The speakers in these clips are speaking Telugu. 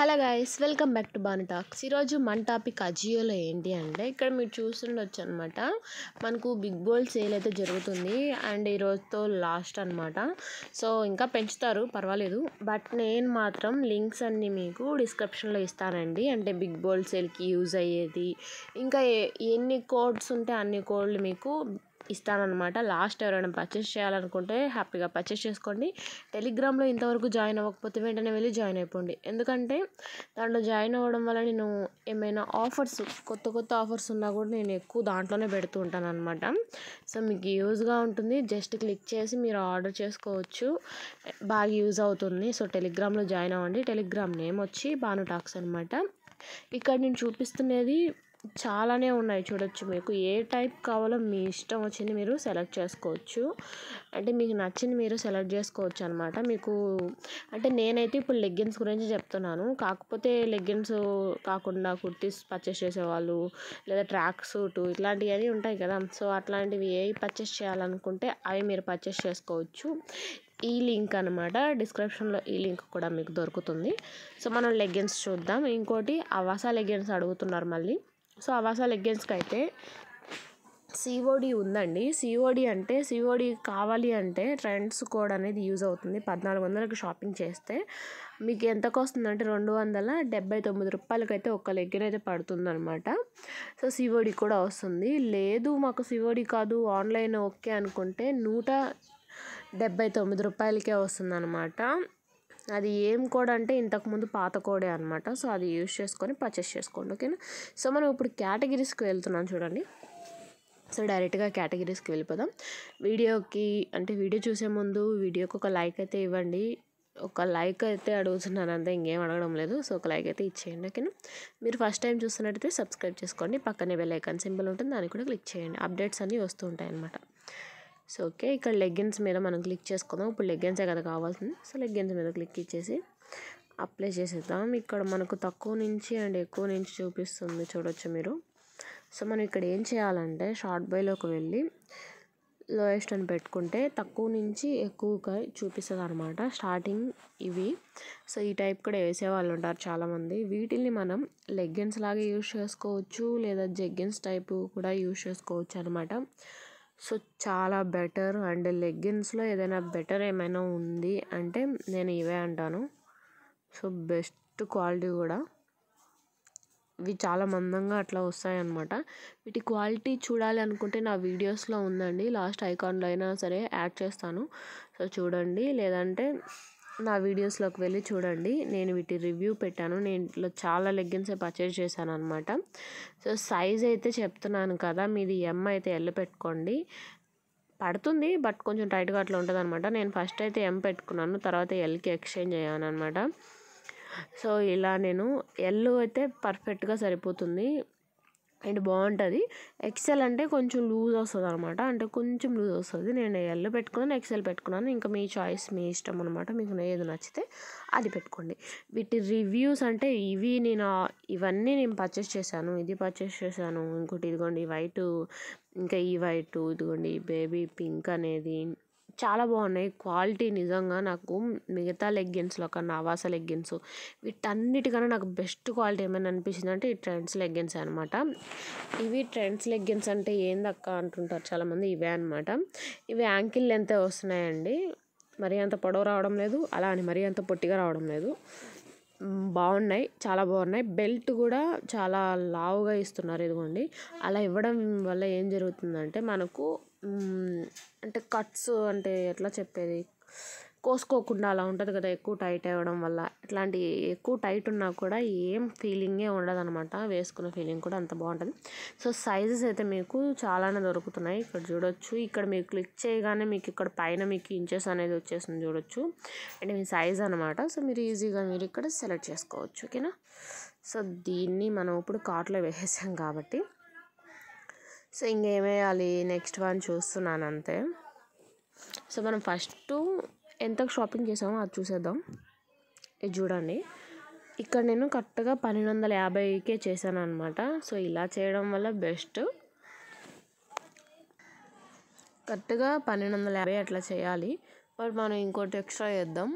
hello guys welcome back to Banu talks ఈరోజు మన టాపిక్ అజియోలో ఏంటి అంటే ఇక్కడ మీరు చూస్తుండొచ్చు అనమాట మనకు బిగ్ బోల్ సేల్ అయితే జరుగుతుంది అండ్ ఈరోజుతో లాస్ట్ అనమాట సో ఇంకా పెంచుతారు పర్వాలేదు బట్ నేను మాత్రం లింక్స్ అన్నీ మీకు డిస్క్రిప్షన్లో ఇస్తానండి అంటే బిగ్ బోల్ సేల్కి యూజ్ అయ్యేది ఇంకా ఎన్ని కోడ్స్ ఉంటే అన్ని కోడ్లు మీకు అనమాట లాస్ట్ ఎవరైనా పర్చేస్ చేయాలనుకుంటే హ్యాపీగా పర్చేస్ చేసుకోండి టెలిగ్రామ్లో ఇంతవరకు జాయిన్ అవ్వకపోతే వెంటనే వెళ్ళి జాయిన్ అయిపోండి ఎందుకంటే దాంట్లో జాయిన్ అవ్వడం వల్ల నేను ఏమైనా ఆఫర్స్ కొత్త కొత్త ఆఫర్స్ ఉన్నా కూడా నేను ఎక్కువ దాంట్లోనే పెడుతూ ఉంటాను అనమాట సో మీకు యూజ్గా ఉంటుంది జస్ట్ క్లిక్ చేసి మీరు ఆర్డర్ చేసుకోవచ్చు బాగా యూజ్ అవుతుంది సో టెలిగ్రామ్లో జాయిన్ అవ్వండి టెలిగ్రామ్ నేమ్ వచ్చి బాను టాక్స్ అనమాట ఇక్కడ నేను చూపిస్తున్నది చాలానే ఉన్నాయి చూడొచ్చు మీకు ఏ టైప్ కావాలో మీ ఇష్టం వచ్చింది మీరు సెలెక్ట్ చేసుకోవచ్చు అంటే మీకు నచ్చింది మీరు సెలెక్ట్ చేసుకోవచ్చు అనమాట మీకు అంటే నేనైతే ఇప్పుడు లెగ్గిన్స్ గురించి చెప్తున్నాను కాకపోతే లెగ్గిన్స్ కాకుండా కుర్తీస్ పర్చేస్ చేసేవాళ్ళు లేదా ట్రాక్ సూట్ అవి ఉంటాయి కదా సో అట్లాంటివి ఏ పర్చేస్ చేయాలనుకుంటే అవి మీరు పర్చేస్ చేసుకోవచ్చు ఈ లింక్ అనమాట డిస్క్రిప్షన్లో ఈ లింక్ కూడా మీకు దొరుకుతుంది సో మనం లెగ్గిన్స్ చూద్దాం ఇంకోటి అవాసా లెగ్గిన్స్ అడుగుతున్నారు మళ్ళీ సో అవాసా లెగ్గిన్స్కి అయితే సిఓడి ఉందండి సిఓడి అంటే సిఓడి కావాలి అంటే ట్రెండ్స్ కోడ్ అనేది యూజ్ అవుతుంది పద్నాలుగు వందలకు షాపింగ్ చేస్తే మీకు ఎంతకు వస్తుందంటే రెండు వందల డెబ్బై తొమ్మిది రూపాయలకి అయితే ఒక లెగ్గిన్ అయితే పడుతుంది అనమాట సో సిఓడి కూడా వస్తుంది లేదు మాకు సిఓడి కాదు ఆన్లైన్ ఓకే అనుకుంటే నూట డెబ్బై తొమ్మిది రూపాయలకే వస్తుందన్నమాట అది ఏం కోడ్ అంటే ఇంతకుముందు పాత కోడే అనమాట సో అది యూజ్ చేసుకొని పర్చేస్ చేసుకోండి ఓకేనా సో మనం ఇప్పుడు కేటగిరీస్కి వెళ్తున్నాం చూడండి సో డైరెక్ట్గా కేటగిరీస్కి వెళ్ళిపోదాం వీడియోకి అంటే వీడియో చూసే ముందు వీడియోకి ఒక లైక్ అయితే ఇవ్వండి ఒక లైక్ అయితే అడుగుతున్నాను అంతా ఇంకేం అడగడం లేదు సో ఒక లైక్ అయితే ఇచ్చేయండి ఓకేనా మీరు ఫస్ట్ టైం చూస్తున్నట్టయితే సబ్స్క్రైబ్ చేసుకోండి పక్కనే బెల్ ఐకాన్ సింబల్ ఉంటుంది దాన్ని కూడా క్లిక్ చేయండి అప్డేట్స్ అన్నీ వస్తూ ఉంటాయి అన్నమాట సో ఓకే ఇక్కడ లెగ్గిన్స్ మీద మనం క్లిక్ చేసుకుందాం ఇప్పుడు లెగ్గిన్సే కదా కావాల్సింది సో లెగ్గిన్స్ మీద క్లిక్ ఇచ్చేసి అప్లై చేసేద్దాం ఇక్కడ మనకు తక్కువ నుంచి అండ్ ఎక్కువ నుంచి చూపిస్తుంది చూడొచ్చు మీరు సో మనం ఇక్కడ ఏం చేయాలంటే షార్ట్ బైలోకి వెళ్ళి లోయెస్ట్ అని పెట్టుకుంటే తక్కువ నుంచి ఎక్కువగా చూపిస్తుంది అనమాట స్టార్టింగ్ ఇవి సో ఈ టైప్ కూడా వేసే వాళ్ళు ఉంటారు చాలామంది వీటిని మనం లెగ్గిన్స్ లాగా యూజ్ చేసుకోవచ్చు లేదా జెగ్గిన్స్ టైపు కూడా యూజ్ చేసుకోవచ్చు అనమాట సో చాలా బెటర్ అండ్ లెగ్గిన్స్లో ఏదైనా బెటర్ ఏమైనా ఉంది అంటే నేను ఇవే అంటాను సో బెస్ట్ క్వాలిటీ కూడా ఇవి చాలా మందంగా అట్లా వస్తాయి వీటి క్వాలిటీ చూడాలి అనుకుంటే నా వీడియోస్లో ఉందండి లాస్ట్ ఐకాన్లో అయినా సరే యాడ్ చేస్తాను సో చూడండి లేదంటే నా వీడియోస్లోకి వెళ్ళి చూడండి నేను వీటి రివ్యూ పెట్టాను నేను ఇట్లా చాలా లెగ్గిన్సే పర్చేజ్ చేశాను అనమాట సో సైజ్ అయితే చెప్తున్నాను కదా మీది ఎమ్ అయితే ఎల్లు పెట్టుకోండి పడుతుంది బట్ కొంచెం టైట్గా అట్లా ఉంటుంది అనమాట నేను ఫస్ట్ అయితే ఎం పెట్టుకున్నాను తర్వాత ఎల్కి ఎక్స్చేంజ్ అయ్యాను అనమాట సో ఇలా నేను ఎల్ అయితే పర్ఫెక్ట్గా సరిపోతుంది అండ్ బాగుంటుంది ఎక్సెల్ అంటే కొంచెం లూజ్ వస్తుంది అనమాట అంటే కొంచెం లూజ్ వస్తుంది నేను ఎల్లో పెట్టుకున్నాను ఎక్సెల్ పెట్టుకున్నాను ఇంకా మీ చాయిస్ మీ ఇష్టం అనమాట మీకు ఏది నచ్చితే అది పెట్టుకోండి వీటి రివ్యూస్ అంటే ఇవి నేను ఇవన్నీ నేను పర్చేస్ చేశాను ఇది పర్చేస్ చేశాను ఇంకోటి ఇదిగోండి వైటు ఇంకా ఈ వైటు ఇదిగోండి బేబీ పింక్ అనేది చాలా బాగున్నాయి క్వాలిటీ నిజంగా నాకు మిగతా లెగ్గిన్స్లో కన్నా నావాస లెగ్గిన్స్ వీటన్నిటికన్నా నాకు బెస్ట్ క్వాలిటీ ఏమైనా అనిపించింది అంటే ఈ ట్రెండ్స్ లెగ్గిన్స్ అనమాట ఇవి ట్రెండ్స్ లెగ్గిన్స్ అంటే ఏందక్క అంటుంటారు చాలామంది ఇవే అనమాట ఇవి యాంకిల్ లెంత్ వస్తున్నాయండి మరీ అంత పొడవు రావడం లేదు అలా అని మరీ అంత పొట్టిగా రావడం లేదు బాగున్నాయి చాలా బాగున్నాయి బెల్ట్ కూడా చాలా లావుగా ఇస్తున్నారు ఇదిగోండి అలా ఇవ్వడం వల్ల ఏం జరుగుతుందంటే మనకు అంటే కట్స్ అంటే ఎట్లా చెప్పేది కోసుకోకుండా అలా ఉంటుంది కదా ఎక్కువ టైట్ అవ్వడం వల్ల ఇట్లాంటి ఎక్కువ టైట్ ఉన్నా కూడా ఏం ఫీలింగే ఉండదనమాట వేసుకున్న ఫీలింగ్ కూడా అంత బాగుంటుంది సో సైజెస్ అయితే మీకు చాలానే దొరుకుతున్నాయి ఇక్కడ చూడొచ్చు ఇక్కడ మీరు క్లిక్ చేయగానే మీకు ఇక్కడ పైన మీకు ఇంచెస్ అనేది వచ్చేసింది చూడొచ్చు అండ్ మీ సైజ్ అనమాట సో మీరు ఈజీగా మీరు ఇక్కడ సెలెక్ట్ చేసుకోవచ్చు ఓకేనా సో దీన్ని మనం ఇప్పుడు కార్ట్లో వేసేసాం కాబట్టి సో ఇంకేమేయాలి నెక్స్ట్ వన్ చూస్తున్నాను అంతే సో మనం ఫస్ట్ ఎంత షాపింగ్ చేసామో అది చూసేద్దాం ఇది చూడండి ఇక్కడ నేను కరెక్ట్గా పన్నెండు వందల యాభైకే చేశాను అనమాట సో ఇలా చేయడం వల్ల బెస్ట్ కరెక్ట్గా పన్నెండు వందల యాభై అట్లా చేయాలి బట్ మనం ఇంకోటి ఎక్స్ట్రా చేద్దాం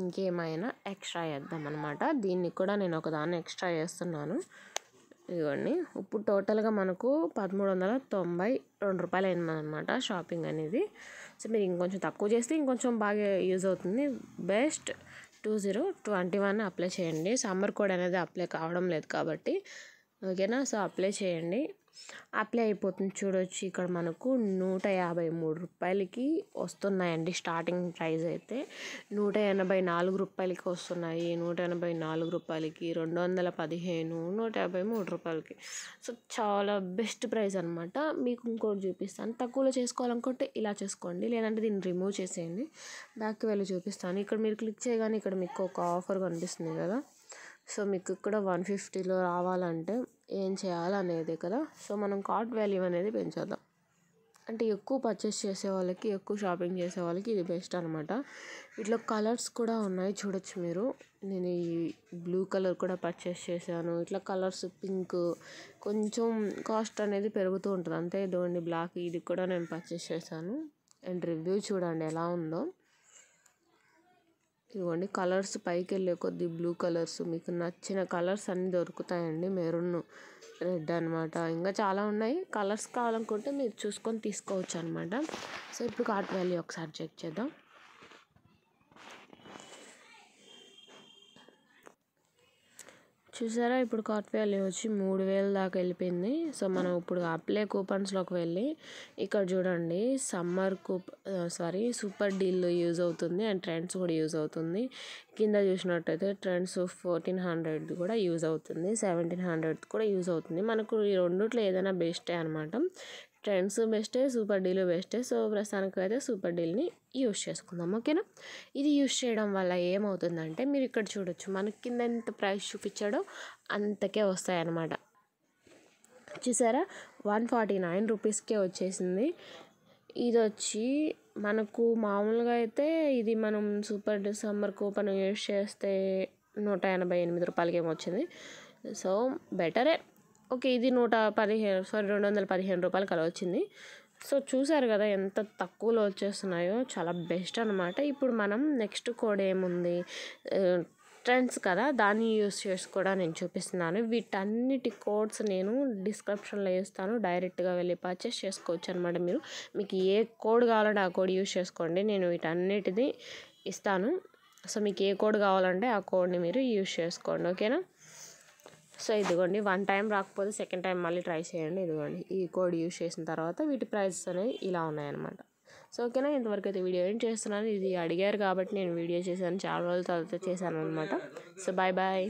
ఇంకేమైనా ఎక్స్ట్రా చేద్దాం అనమాట దీన్ని కూడా నేను ఒకదాన్ని ఎక్స్ట్రా చేస్తున్నాను ఇదిగోండి ఇప్పుడు టోటల్గా మనకు పదమూడు వందల తొంభై రెండు రూపాయలు అయిందన్నమాట షాపింగ్ అనేది సో మీరు ఇంకొంచెం తక్కువ చేస్తే ఇంకొంచెం బాగా యూజ్ అవుతుంది best two zero twenty one apply చేయండి సమ్మర్ కోడ్ అనేది అప్లై కావడం లేదు కాబట్టి ఓకేనా సో అప్లై చేయండి అప్లై అయిపోతుంది చూడొచ్చు ఇక్కడ మనకు నూట యాభై మూడు రూపాయలకి వస్తున్నాయండి స్టార్టింగ్ ప్రైస్ అయితే నూట ఎనభై నాలుగు రూపాయలకి వస్తున్నాయి నూట ఎనభై నాలుగు రూపాయలకి రెండు వందల పదిహేను నూట యాభై మూడు రూపాయలకి సో చాలా బెస్ట్ ప్రైస్ అనమాట మీకు ఇంకోటి చూపిస్తాను తక్కువలో చేసుకోవాలనుకుంటే ఇలా చేసుకోండి లేదంటే దీన్ని రిమూవ్ చేసేయండి బ్యాక్కి వెళ్ళి చూపిస్తాను ఇక్కడ మీరు క్లిక్ చేయగానే ఇక్కడ మీకు ఒక ఆఫర్ కనిపిస్తుంది కదా సో మీకు కూడా వన్ ఫిఫ్టీలో రావాలంటే ఏం చేయాలి అనేది కదా సో మనం కార్ట్ వాల్యూ అనేది పెంచేద్దాం అంటే ఎక్కువ పర్చేస్ చేసే వాళ్ళకి ఎక్కువ షాపింగ్ చేసే వాళ్ళకి ఇది బెస్ట్ అనమాట ఇట్లా కలర్స్ కూడా ఉన్నాయి చూడొచ్చు మీరు నేను ఈ బ్లూ కలర్ కూడా పర్చేస్ చేశాను ఇట్లా కలర్స్ పింక్ కొంచెం కాస్ట్ అనేది పెరుగుతూ ఉంటుంది అంతే ఇదిగోండి బ్లాక్ ఇది కూడా నేను పర్చేస్ చేశాను అండ్ రివ్యూ చూడండి ఎలా ఉందో ఇదిగోండి కలర్స్ పైకి వెళ్ళే కొద్ది బ్లూ కలర్స్ మీకు నచ్చిన కలర్స్ అన్నీ దొరుకుతాయండి మెరూన్ రెడ్ అనమాట ఇంకా చాలా ఉన్నాయి కలర్స్ కావాలనుకుంటే మీరు చూసుకొని తీసుకోవచ్చు అనమాట సో ఇప్పుడు కార్ట్ వాల్యూ ఒకసారి చెక్ చేద్దాం చూసారా ఇప్పుడు కార్ట్ వాల్యూ వచ్చి మూడు వేల దాకా వెళ్ళిపోయింది సో మనం ఇప్పుడు అప్లై కూపన్స్లోకి వెళ్ళి ఇక్కడ చూడండి సమ్మర్ కూప్ సారీ సూపర్ డీల్ యూజ్ అవుతుంది అండ్ ట్రెండ్స్ కూడా యూజ్ అవుతుంది కింద చూసినట్టయితే ట్రెండ్స్ ఫోర్టీన్ హండ్రెడ్ కూడా యూజ్ అవుతుంది సెవెంటీన్ హండ్రెడ్ కూడా యూజ్ అవుతుంది మనకు ఈ రెండుట్లో ఏదైనా బెస్టే అనమాట ట్రెండ్స్ బెస్టే సూపర్ డీలు బెస్టే సో అయితే సూపర్ డీల్ని యూస్ చేసుకుందాం ఓకేనా ఇది యూస్ చేయడం వల్ల ఏమవుతుందంటే మీరు ఇక్కడ చూడొచ్చు మనకి కింద ఎంత ప్రైస్ చూపించాడో అంతకే వస్తాయన్నమాట చూసారా వన్ ఫార్టీ నైన్ రూపీస్కే వచ్చేసింది ఇది వచ్చి మనకు మామూలుగా అయితే ఇది మనం సూపర్ సమ్మర్ కూపన్ యూస్ చేస్తే నూట ఎనభై ఎనిమిది రూపాయలకి ఏమొచ్చింది సో బెటరే ఓకే ఇది నూట పదిహేను సారీ రెండు వందల పదిహేను రూపాయలు కల వచ్చింది సో చూసారు కదా ఎంత తక్కువలో వచ్చేస్తున్నాయో చాలా బెస్ట్ అనమాట ఇప్పుడు మనం నెక్స్ట్ కోడ్ ఏముంది ట్రెండ్స్ కదా దాన్ని యూస్ చేసి కూడా నేను చూపిస్తున్నాను వీటన్నిటి కోడ్స్ నేను డిస్క్రిప్షన్లో వేస్తాను డైరెక్ట్గా వెళ్ళి పర్చేస్ చేసుకోవచ్చు అనమాట మీరు మీకు ఏ కోడ్ కావాలంటే ఆ కోడ్ యూస్ చేసుకోండి నేను వీటన్నిటిది ఇస్తాను సో మీకు ఏ కోడ్ కావాలంటే ఆ కోడ్ని మీరు యూస్ చేసుకోండి ఓకేనా సో ఇదిగోండి వన్ టైం రాకపోతే సెకండ్ టైం మళ్ళీ ట్రై చేయండి ఇదిగోండి ఈ కోడ్ యూస్ చేసిన తర్వాత వీటి ప్రైజెస్ అనేవి ఇలా ఉన్నాయన్నమాట సో ఓకేనా ఇంతవరకు అయితే వీడియో ఏం చేస్తున్నాను ఇది అడిగారు కాబట్టి నేను వీడియో చేశాను చాలా రోజుల తర్వాత చేశాను అనమాట సో బాయ్ బాయ్